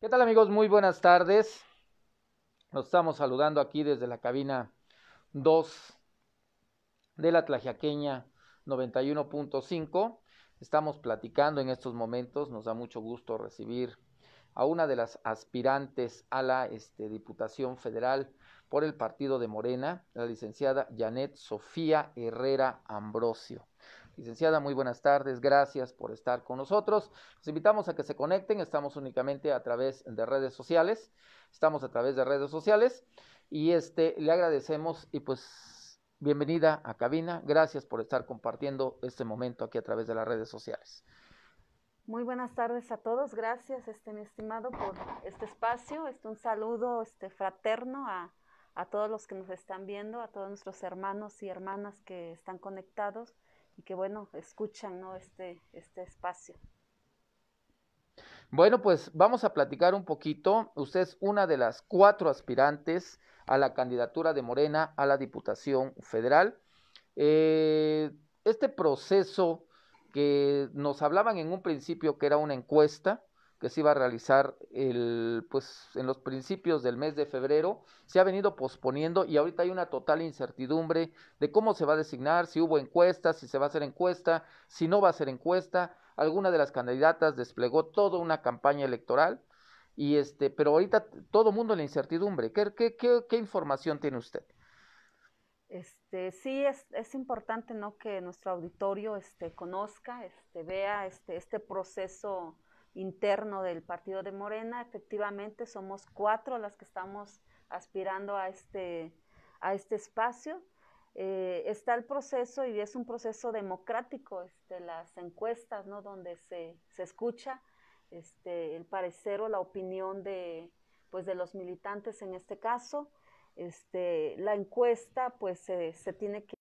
¿Qué tal amigos? Muy buenas tardes. Nos estamos saludando aquí desde la cabina 2 de la Tlajiaqueña 91.5. Estamos platicando en estos momentos. Nos da mucho gusto recibir a una de las aspirantes a la este, Diputación Federal por el partido de Morena, la licenciada Janet Sofía Herrera Ambrosio. Licenciada, muy buenas tardes. Gracias por estar con nosotros. Los invitamos a que se conecten. Estamos únicamente a través de redes sociales. Estamos a través de redes sociales. Y este, le agradecemos y pues bienvenida a cabina. Gracias por estar compartiendo este momento aquí a través de las redes sociales. Muy buenas tardes a todos. Gracias, este, mi estimado, por este espacio. Este, un saludo este, fraterno a, a todos los que nos están viendo, a todos nuestros hermanos y hermanas que están conectados y que bueno, escuchan ¿no? este, este espacio. Bueno, pues vamos a platicar un poquito. Usted es una de las cuatro aspirantes a la candidatura de Morena a la Diputación Federal. Eh, este proceso que nos hablaban en un principio que era una encuesta, que se iba a realizar el, pues, en los principios del mes de febrero, se ha venido posponiendo y ahorita hay una total incertidumbre de cómo se va a designar, si hubo encuesta, si se va a hacer encuesta, si no va a ser encuesta. Alguna de las candidatas desplegó toda una campaña electoral y este, pero ahorita todo mundo en la incertidumbre. ¿Qué, qué, qué, información tiene usted? Este, sí, es, es, importante ¿no? que nuestro auditorio este, conozca, este, vea este, este proceso interno del partido de Morena. Efectivamente, somos cuatro las que estamos aspirando a este, a este espacio. Eh, está el proceso y es un proceso democrático, este, las encuestas, ¿no? Donde se, se escucha este, el parecer o la opinión de, pues, de los militantes en este caso. Este, la encuesta, pues, se tiene que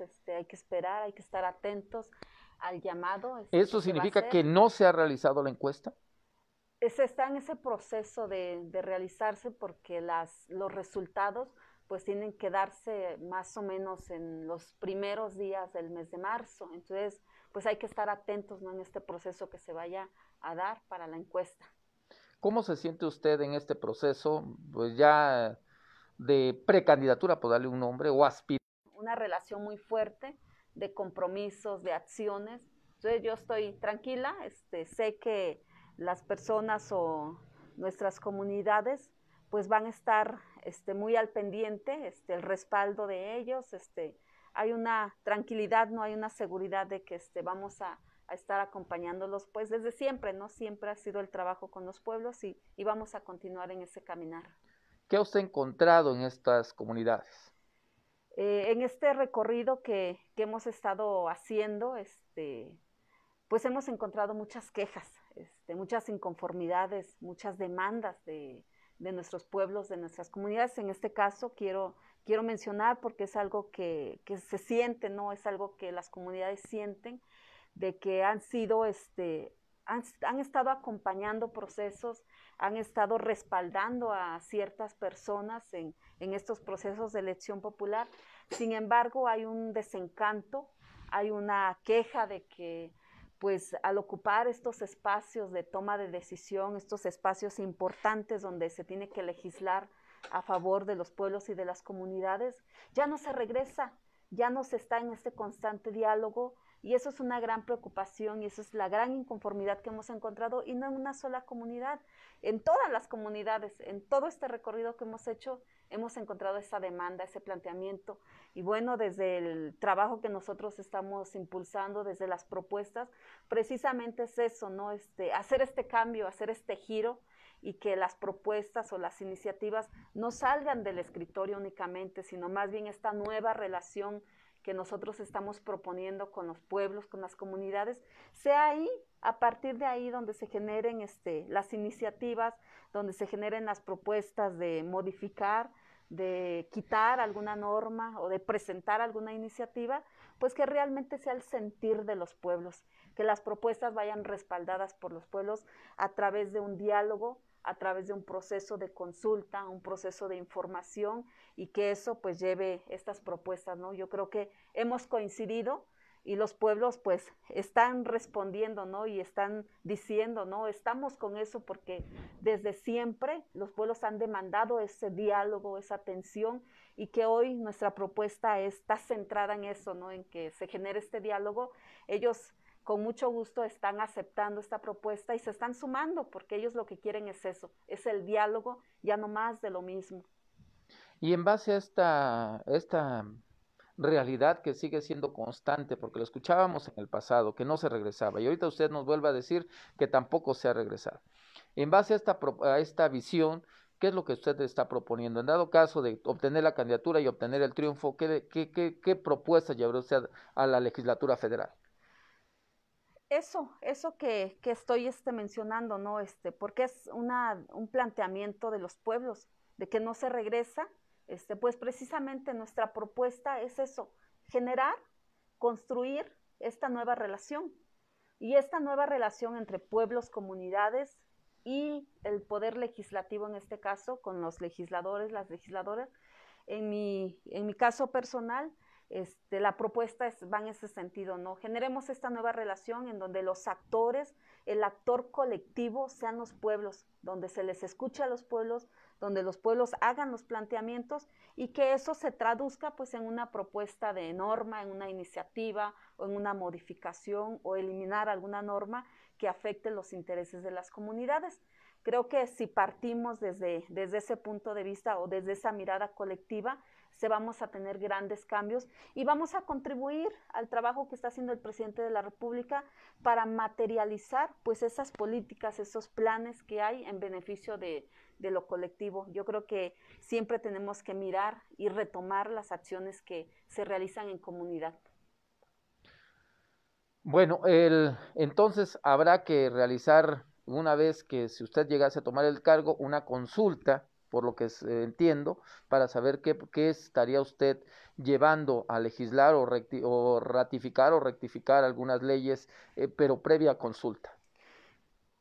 este, hay que esperar, hay que estar atentos al llamado. ¿Eso, significa que no se ha realizado la encuesta? Se está en ese proceso de, realizarse porque las, los resultados pues tienen que darse más o menos en los primeros días del mes de marzo. Entonces, pues hay que estar atentos ¿no? en este proceso que se vaya a dar para la encuesta. ¿Cómo se siente usted en este proceso, pues ya de precandidatura, por darle un nombre, o aspirar. Una relación muy fuerte de compromisos, de acciones. Entonces yo estoy tranquila, este, sé que las personas o nuestras comunidades pues van a estar este, muy al pendiente, este, el respaldo de ellos, este, hay una tranquilidad, no hay una seguridad de que este, vamos a, estar acompañándolos, pues desde siempre, ¿no? Siempre ha sido el trabajo con los pueblos y, vamos a continuar en ese caminar. ¿Qué ha usted encontrado en estas comunidades? Eh, en este recorrido que, hemos estado haciendo, este, pues hemos encontrado muchas quejas, este, muchas inconformidades, muchas demandas de, nuestros pueblos, de nuestras comunidades. En este caso quiero, quiero mencionar porque es algo que, que se siente, ¿no? Es algo que las comunidades sienten de que han sido este, han, estado acompañando procesos, han estado respaldando a ciertas personas en, en estos procesos de elección popular. Sin embargo, hay un desencanto, hay una queja de que pues al ocupar estos espacios de toma de decisión, estos espacios importantes donde se tiene que legislar a favor de los pueblos y de las comunidades, ya no se regresa, ya no se está en este constante diálogo, y eso es una gran preocupación y eso es la gran inconformidad que hemos encontrado y no en una sola comunidad, en todas las comunidades, en todo este recorrido que hemos hecho, hemos encontrado esa demanda, ese planteamiento. Y bueno, desde el trabajo que nosotros estamos impulsando, desde las propuestas, precisamente es eso, ¿no? Este, hacer este cambio, hacer este giro y que las propuestas o las iniciativas no salgan del escritorio únicamente, sino más bien esta nueva relación que nosotros estamos proponiendo con los pueblos, con las comunidades, sea ahí, a partir de ahí donde se generen este, las iniciativas, donde se generen las propuestas de modificar, de quitar alguna norma o de presentar alguna iniciativa, pues que realmente sea el sentir de los pueblos, que las propuestas vayan respaldadas por los pueblos a través de un diálogo, a través de un proceso de consulta, un proceso de información y que eso pues lleve estas propuestas, ¿no? Yo creo que hemos coincidido y los pueblos pues están respondiendo, ¿no? Y están diciendo, ¿no? Estamos con eso porque desde siempre los pueblos han demandado ese diálogo, esa atención y que hoy nuestra propuesta está centrada en eso, ¿no? En que se genere este diálogo. Ellos con mucho gusto están aceptando esta propuesta y se están sumando porque ellos lo que quieren es eso, es el diálogo, ya no más de lo mismo. Y en base a esta, esta realidad que sigue siendo constante, porque lo escuchábamos en el pasado, que no se regresaba, y ahorita usted nos vuelve a decir que tampoco se ha regresado. En base a esta, a esta visión, ¿qué es lo que usted está proponiendo? En dado caso de obtener la candidatura y obtener el triunfo, ¿qué, qué, qué propuesta llevará usted a la legislatura federal? eso, eso que, estoy este, mencionando, ¿no? Este, porque es una, un planteamiento de los pueblos, de que no se regresa, este, pues precisamente nuestra propuesta es eso, generar, construir esta nueva relación y esta nueva relación entre pueblos, comunidades y el poder legislativo en este caso, con los legisladores, las legisladoras. en mi caso personal, este, la propuesta va en ese sentido, ¿no? Generemos esta nueva relación en donde los actores, el actor colectivo sean los pueblos, donde se les escuche a los pueblos, donde los pueblos hagan los planteamientos y que eso se traduzca pues en una propuesta de norma, en una iniciativa o en una modificación o eliminar alguna norma que afecte los intereses de las comunidades. Creo que si partimos desde ese punto de vista o desde esa mirada colectiva, se vamos a tener grandes cambios y vamos a contribuir al trabajo que está haciendo el presidente de la República para materializar pues esas políticas, esos planes que hay en beneficio de, lo colectivo. Yo creo que siempre tenemos que mirar y retomar las acciones que se realizan en comunidad. Bueno, el, entonces habrá que realizar, una vez que si usted llegase a tomar el cargo, una consulta por lo que eh, entiendo, para saber qué, estaría usted llevando a legislar o, ratificar o rectificar algunas leyes, eh, pero previa consulta.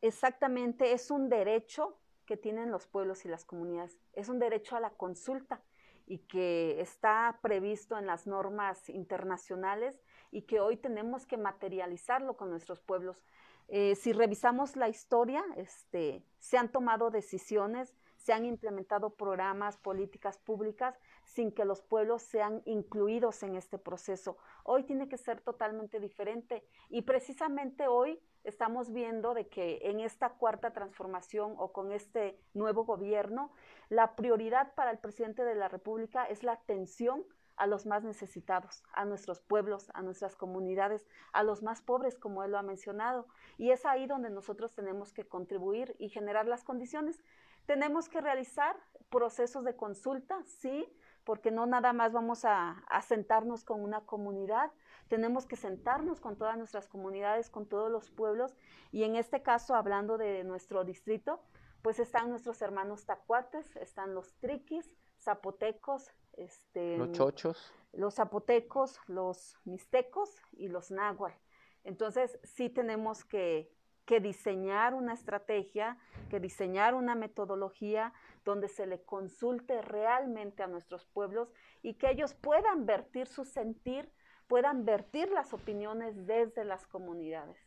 Exactamente, es un derecho que tienen los pueblos y las comunidades, es un derecho a la consulta y que está previsto en las normas internacionales y que hoy tenemos que materializarlo con nuestros pueblos. Eh, si revisamos la historia, este, se han tomado decisiones se han implementado programas, políticas públicas sin que los pueblos sean incluidos en este proceso. Hoy tiene que ser totalmente diferente y precisamente hoy estamos viendo de que en esta cuarta transformación o con este nuevo gobierno, la prioridad para el presidente de la República es la atención a los más necesitados, a nuestros pueblos, a nuestras comunidades, a los más pobres, como él lo ha mencionado. Y es ahí donde nosotros tenemos que contribuir y generar las condiciones tenemos que realizar procesos de consulta, sí, porque no nada más vamos a, sentarnos con una comunidad, tenemos que sentarnos con todas nuestras comunidades, con todos los pueblos, y en este caso, hablando de nuestro distrito, pues están nuestros hermanos tacuates, están los triquis, zapotecos, este, los chochos, los zapotecos, los mixtecos y los náhuatl. Entonces, sí tenemos que, que diseñar una estrategia, que diseñar una metodología donde se le consulte realmente a nuestros pueblos y que ellos puedan vertir su sentir, puedan vertir las opiniones desde las comunidades.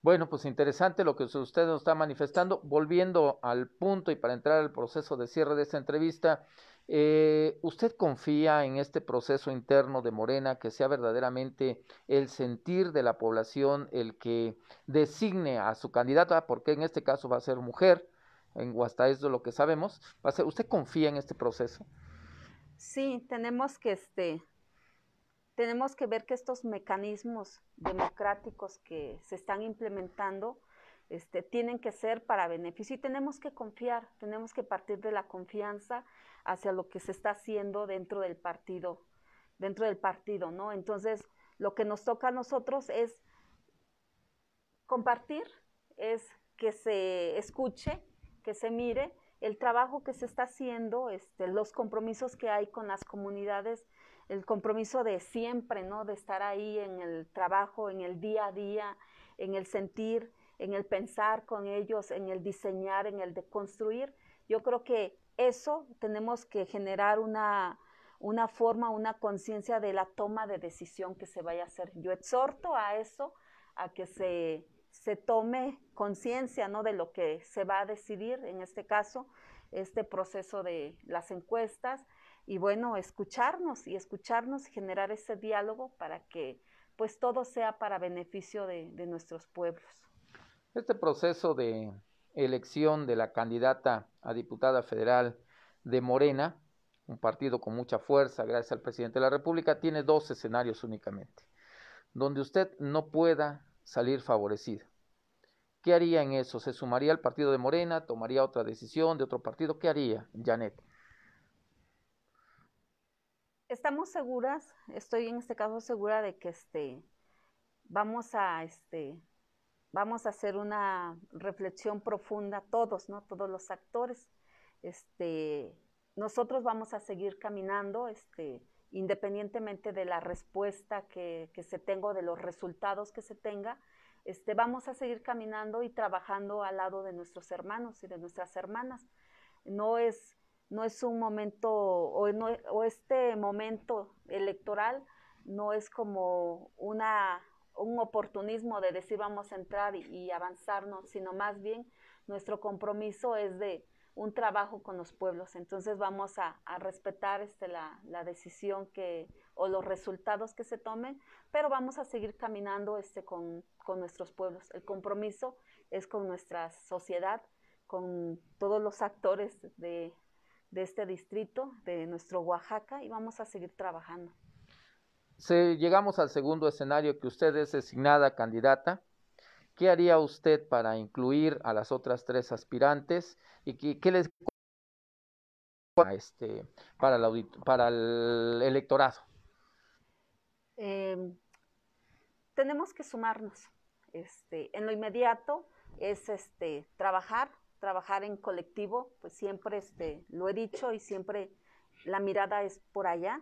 Bueno, pues interesante lo que usted nos está manifestando. Volviendo al punto y para entrar al proceso de cierre de esta entrevista, eh, ¿Usted confía en este proceso interno de Morena que sea verdaderamente el sentir de la población el que designe a su candidata, ah, porque en este caso va a ser mujer, en hasta eso lo que sabemos, va ¿usted confía en este proceso? Sí, tenemos que este, tenemos que ver que estos mecanismos democráticos que se están implementando este, tienen que ser para beneficio y tenemos que confiar, tenemos que partir de la confianza hacia lo que se está haciendo dentro del partido, dentro del partido, ¿no? Entonces, lo que nos toca a nosotros es compartir, es que se escuche, que se mire el trabajo que se está haciendo, este, los compromisos que hay con las comunidades, el compromiso de siempre, ¿no? De estar ahí en el trabajo, en el día a día, en el sentir, en el pensar con ellos, en el diseñar, en el de construir. Yo creo que eso tenemos que generar una, forma, una conciencia de la toma de decisión que se vaya a hacer. Yo exhorto a eso, a que se, tome conciencia ¿no? de lo que se va a decidir, en este caso, este proceso de las encuestas, y bueno, escucharnos y escucharnos y generar ese diálogo para que pues todo sea para beneficio de nuestros pueblos. Este proceso de elección de la candidata a diputada federal de Morena, un partido con mucha fuerza gracias al presidente de la República, tiene dos escenarios únicamente, donde usted no pueda salir favorecida. ¿Qué haría en eso? ¿Se sumaría al partido de Morena? ¿Tomaría otra decisión de otro partido? ¿Qué haría, Janet? Estamos seguras, estoy en este caso segura de que este, vamos a este, vamos a hacer una reflexión profunda todos, ¿no? Todos los actores. Este, nosotros vamos a seguir caminando, este, independientemente de la respuesta que, se tenga o de los resultados que se tenga, este, vamos a seguir caminando y trabajando al lado de nuestros hermanos y de nuestras hermanas. No es, no es un momento, o, o este momento electoral no es como una un oportunismo de decir vamos a entrar y, avanzarnos, sino más bien nuestro compromiso es de un trabajo con los pueblos. Entonces vamos a, respetar este, la, decisión que, o los resultados que se tomen, pero vamos a seguir caminando este, con, nuestros pueblos. El compromiso es con nuestra sociedad, con todos los actores de este distrito, de nuestro Oaxaca, y vamos a seguir trabajando llegamos al segundo escenario que usted es designada candidata. ¿Qué haría usted para incluir a las otras tres aspirantes? ¿Y qué, les este, para, el, para el electorado? Em, tenemos que sumarnos. Este, en lo inmediato es este, trabajar, trabajar en colectivo, pues siempre este, lo he dicho y siempre la mirada es por allá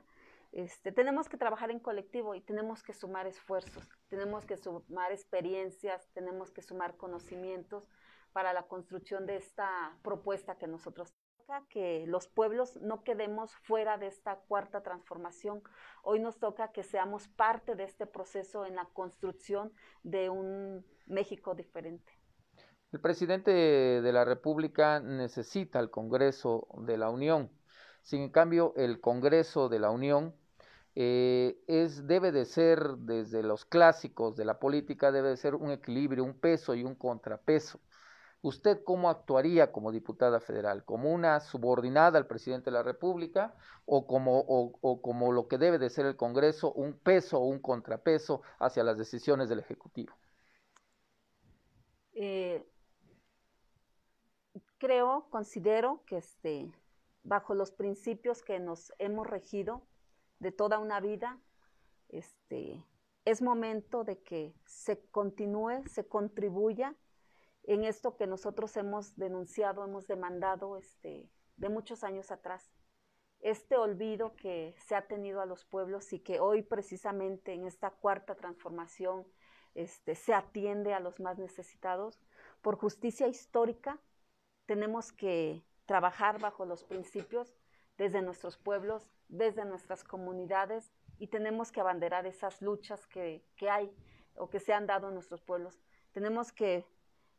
este, tenemos que trabajar en colectivo y tenemos que sumar esfuerzos, tenemos que sumar experiencias, tenemos que sumar conocimientos para la construcción de esta propuesta que nosotros toca, que los pueblos no quedemos fuera de esta cuarta transformación. Hoy nos toca que seamos parte de este proceso en la construcción de un México diferente. El presidente de la República necesita el Congreso de la Unión. Sin cambio, el Congreso de la Unión eh, es, debe de ser, desde los clásicos de la política, debe de ser un equilibrio, un peso y un contrapeso. ¿Usted cómo actuaría como diputada federal? ¿Como una subordinada al presidente de la República o como, como lo que debe de ser el Congreso, un peso o un contrapeso hacia las decisiones del Ejecutivo? Eh, creo, considero que este, bajo los principios que nos hemos regido, de toda una vida, este, es momento de que se continúe, se contribuya en esto que nosotros hemos denunciado, hemos demandado este, de muchos años atrás. Este olvido que se ha tenido a los pueblos y que hoy precisamente en esta cuarta transformación este, se atiende a los más necesitados, por justicia histórica tenemos que trabajar bajo los principios desde nuestros pueblos desde nuestras comunidades y tenemos que abanderar esas luchas que, hay o que se han dado en nuestros pueblos. Tenemos que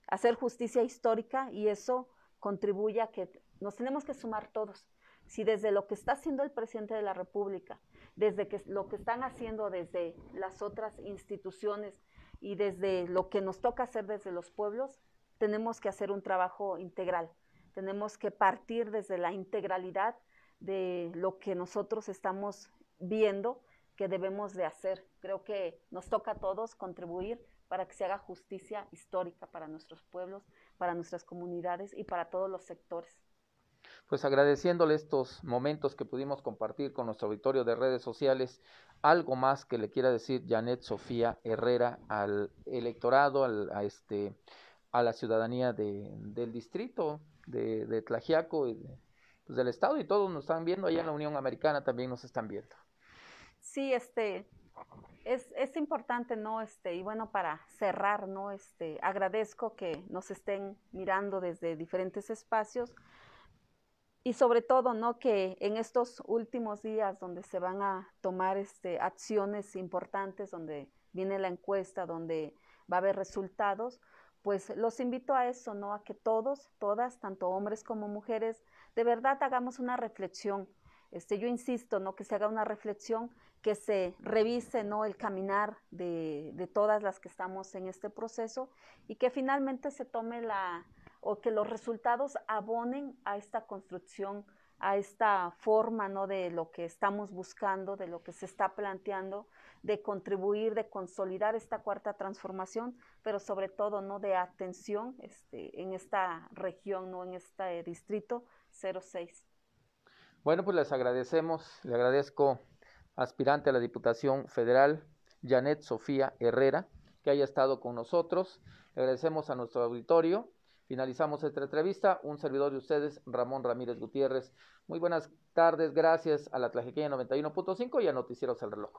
hacer justicia histórica y eso contribuye a que nos tenemos que sumar todos. Si desde lo que está haciendo el presidente de la República, desde que, lo que están haciendo desde las otras instituciones y desde lo que nos toca hacer desde los pueblos, tenemos que hacer un trabajo integral. Tenemos que partir desde la integralidad de lo que nosotros estamos viendo que debemos de hacer. Creo que nos toca a todos contribuir para que se haga justicia histórica para nuestros pueblos, para nuestras comunidades y para todos los sectores. Pues agradeciéndole estos momentos que pudimos compartir con nuestro auditorio de redes sociales, algo más que le quiera decir Janet Sofía Herrera al electorado, al, a, este, a la ciudadanía de, del distrito de, de Tlajiaco. Y pues, del Estado y todos nos están viendo, allá en la Unión Americana también nos están viendo. Sí, este, es, es, importante, ¿no? Este, y bueno, para cerrar, ¿no? Este, agradezco que nos estén mirando desde diferentes espacios y sobre todo, ¿no? Que en estos últimos días donde se van a tomar este, acciones importantes, donde viene la encuesta, donde va a haber resultados, pues los invito a eso, ¿no? A que todos, todas, tanto hombres como mujeres, de verdad hagamos una reflexión. Este, yo insisto, ¿no? Que se haga una reflexión, que se revise, ¿no? El caminar de, de todas las que estamos en este proceso y que finalmente se tome la, o que los resultados abonen a esta construcción a esta forma ¿no? de lo que estamos buscando, de lo que se está planteando, de contribuir, de consolidar esta cuarta transformación, pero sobre todo ¿no? de atención este, en esta región, ¿no? en este distrito 06. Bueno, pues les agradecemos, le agradezco aspirante a la Diputación Federal, Janet Sofía Herrera, que haya estado con nosotros. Le agradecemos a nuestro auditorio Finalizamos esta entrevista. Un servidor de ustedes, Ramón Ramírez Gutiérrez. Muy buenas tardes. Gracias a la Tlajequeña 91.5 y a Noticieros El Reloj.